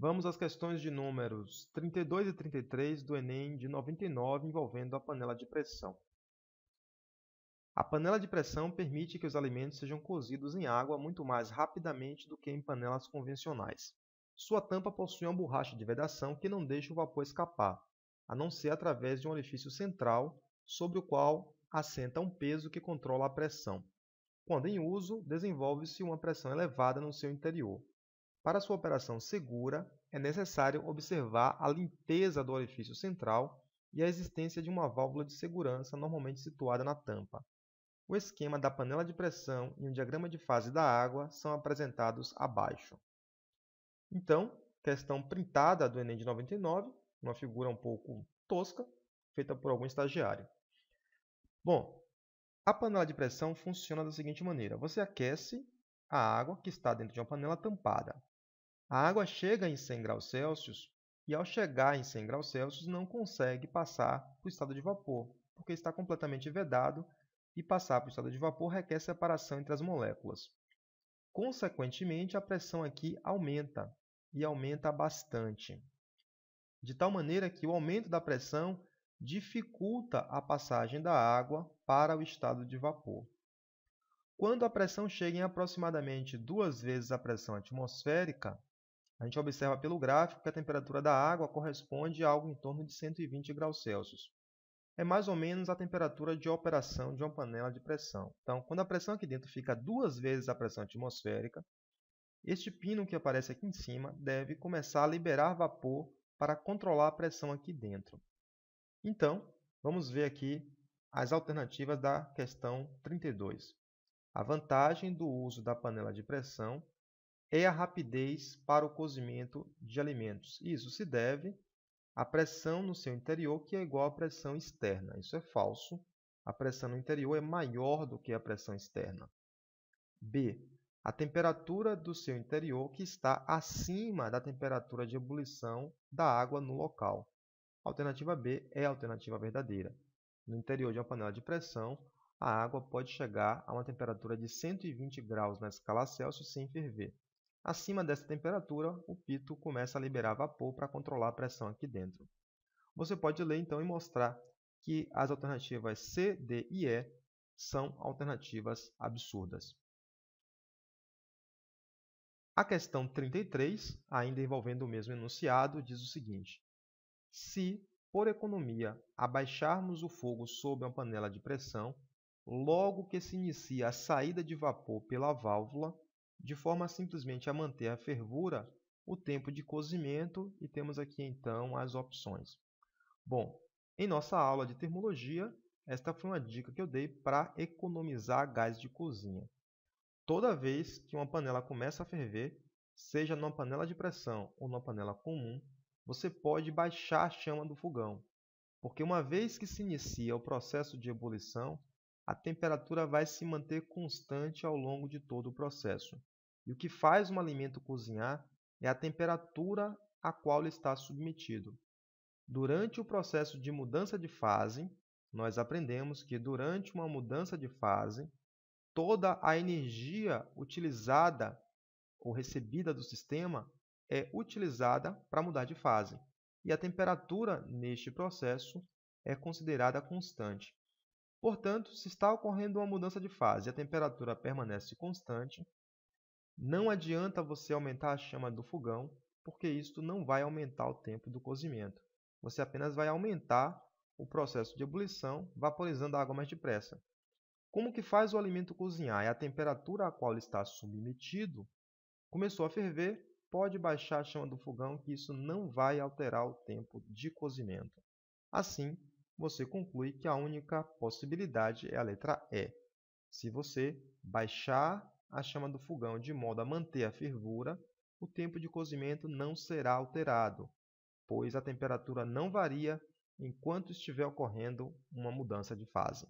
Vamos às questões de números 32 e 33 do Enem de 99 envolvendo a panela de pressão. A panela de pressão permite que os alimentos sejam cozidos em água muito mais rapidamente do que em panelas convencionais. Sua tampa possui uma borracha de vedação que não deixa o vapor escapar, a não ser através de um orifício central sobre o qual assenta um peso que controla a pressão. Quando em uso, desenvolve-se uma pressão elevada no seu interior. Para sua operação segura, é necessário observar a limpeza do orifício central e a existência de uma válvula de segurança normalmente situada na tampa. O esquema da panela de pressão e um diagrama de fase da água são apresentados abaixo. Então, questão printada do Enem de 99, uma figura um pouco tosca, feita por algum estagiário. Bom, a panela de pressão funciona da seguinte maneira: você aquece a água que está dentro de uma panela tampada. A água chega em 100 graus Celsius e, ao chegar em 100 graus Celsius, não consegue passar para o estado de vapor, porque está completamente vedado e passar para o estado de vapor requer separação entre as moléculas. Consequentemente, a pressão aqui aumenta, e aumenta bastante. De tal maneira que o aumento da pressão dificulta a passagem da água para o estado de vapor. Quando a pressão chega em aproximadamente duas vezes a pressão atmosférica, a gente observa pelo gráfico que a temperatura da água corresponde a algo em torno de 120 graus Celsius. É mais ou menos a temperatura de operação de uma panela de pressão. Então, quando a pressão aqui dentro fica duas vezes a pressão atmosférica, este pino que aparece aqui em cima deve começar a liberar vapor para controlar a pressão aqui dentro. Então, vamos ver aqui as alternativas da questão 32. A vantagem do uso da panela de pressão é a rapidez para o cozimento de alimentos. Isso se deve à pressão no seu interior, que é igual à pressão externa. Isso é falso. A pressão no interior é maior do que a pressão externa. B. A temperatura do seu interior que está acima da temperatura de ebulição da água no local. A alternativa B é a alternativa verdadeira. No interior de uma panela de pressão, a água pode chegar a uma temperatura de 120 graus na escala Celsius sem ferver. Acima dessa temperatura, o pito começa a liberar vapor para controlar a pressão aqui dentro. Você pode ler então e mostrar que as alternativas C, D e E são alternativas absurdas. A questão 33, ainda envolvendo o mesmo enunciado, diz o seguinte: Se, por economia, abaixarmos o fogo sob uma panela de pressão, logo que se inicia a saída de vapor pela válvula, de forma simplesmente a manter a fervura, o tempo de cozimento e temos aqui então as opções. Bom, em nossa aula de termologia, esta foi uma dica que eu dei para economizar gás de cozinha. Toda vez que uma panela começa a ferver, seja numa panela de pressão ou numa panela comum, você pode baixar a chama do fogão, porque uma vez que se inicia o processo de ebulição, a temperatura vai se manter constante ao longo de todo o processo. E o que faz um alimento cozinhar é a temperatura a qual ele está submetido. Durante o processo de mudança de fase, nós aprendemos que durante uma mudança de fase, toda a energia utilizada ou recebida do sistema é utilizada para mudar de fase. E a temperatura neste processo é considerada constante. Portanto, se está ocorrendo uma mudança de fase e a temperatura permanece constante, não adianta você aumentar a chama do fogão, porque isso não vai aumentar o tempo do cozimento. Você apenas vai aumentar o processo de ebulição, vaporizando a água mais depressa. Como que faz o alimento cozinhar e a temperatura a qual ele está submetido começou a ferver, pode baixar a chama do fogão que isso não vai alterar o tempo de cozimento. Assim, você conclui que a única possibilidade é a letra E. Se você baixar a chama do fogão de modo a manter a fervura, o tempo de cozimento não será alterado, pois a temperatura não varia enquanto estiver ocorrendo uma mudança de fase.